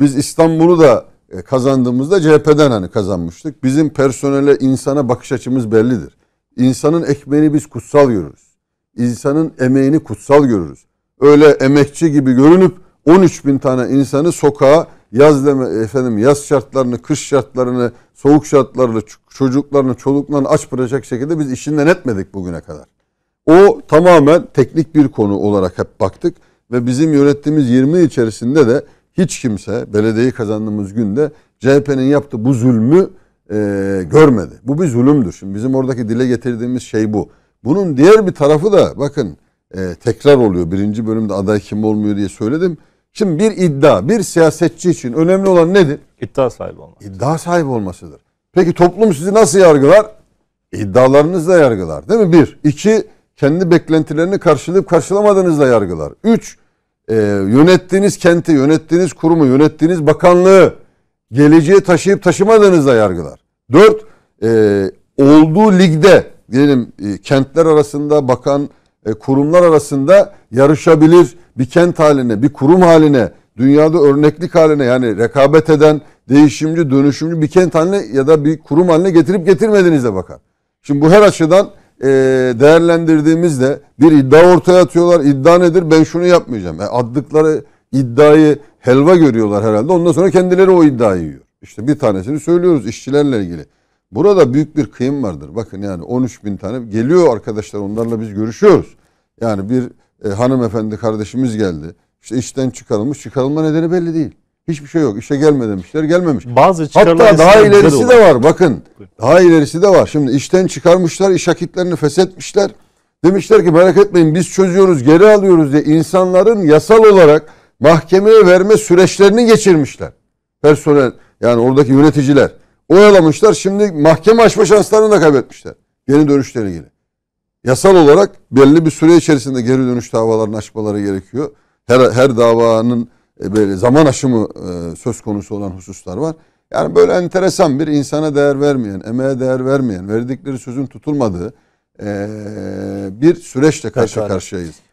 Biz İstanbul'u da e, kazandığımızda CHP'den hani kazanmıştık. Bizim personele, insana bakış açımız bellidir. İnsanın ekmeğini biz kutsal görürüz. İnsanın emeğini kutsal görürüz. Öyle emekçi gibi görünüp 13 bin tane insanı sokağa yaz deme, efendim yaz şartlarını, kış şartlarını, soğuk şartlarını, çocuklarını, çoluklarını aç bırakacak şekilde biz işinden etmedik bugüne kadar. O tamamen teknik bir konu olarak hep baktık ve bizim yönettiğimiz 20 içerisinde de hiç kimse belediyeyi kazandığımız günde CHP'nin yaptığı bu zulmü e, görmedi. Bu bir zulümdür. Şimdi bizim oradaki dile getirdiğimiz şey bu. Bunun diğer bir tarafı da bakın e, tekrar oluyor. Birinci bölümde aday kim olmuyor diye söyledim. Şimdi bir iddia, bir siyasetçi için önemli olan nedir? İddia sahibi olması. İddia sahibi olmasıdır. Peki toplum sizi nasıl yargılar? İddialarınızla yargılar değil mi? Bir. iki kendi beklentilerini karşılayıp karşılamadığınızla yargılar. Üç, e, yönettiğiniz kenti, yönettiğiniz kurumu, yönettiğiniz bakanlığı geleceğe taşıyıp taşımadığınızda yargılar. Dört, e, olduğu ligde diyelim e, kentler arasında bakan e, kurumlar arasında yarışabilir bir kent haline, bir kurum haline, dünyada örneklik haline yani rekabet eden değişimci, dönüşümcü bir kent haline ya da bir kurum haline getirip getirmediğinize bakar. Şimdi bu her açıdan e, değerlendirdiğimizde bir iddia ortaya atıyorlar. İddia nedir? Ben şunu yapmayacağım. E, addıkları iddiayı helva görüyorlar herhalde. Ondan sonra kendileri o iddiayı yiyor. İşte bir tanesini söylüyoruz işçilerle ilgili. Burada büyük bir kıyım vardır. Bakın yani 13 bin tane geliyor arkadaşlar onlarla biz görüşüyoruz. Yani bir e, hanımefendi kardeşimiz geldi. İşte işten çıkarılmış. Çıkarılma nedeni belli değil. Hiçbir şey yok. İşe gelme demişler. Gelmemiş. Bazı Hatta daha ilerisi de, de var. Bakın. Daha ilerisi de var. Şimdi işten çıkarmışlar. iş akitlerini feshetmişler. Demişler ki merak etmeyin biz çözüyoruz geri alıyoruz diye insanların yasal olarak mahkemeye verme süreçlerini geçirmişler. Personel yani oradaki yöneticiler oyalamışlar. Şimdi mahkeme açma şanslarını da kaybetmişler. Geri dönüşle ilgili. Yasal olarak belli bir süre içerisinde geri dönüş davalarını açmaları gerekiyor. Her, her davanın e, böyle zaman aşımı e, söz konusu olan hususlar var. Yani böyle enteresan bir insana değer vermeyen, emeğe değer vermeyen, verdikleri sözün tutulmadığı e, bir süreçle karşı karşıyayız.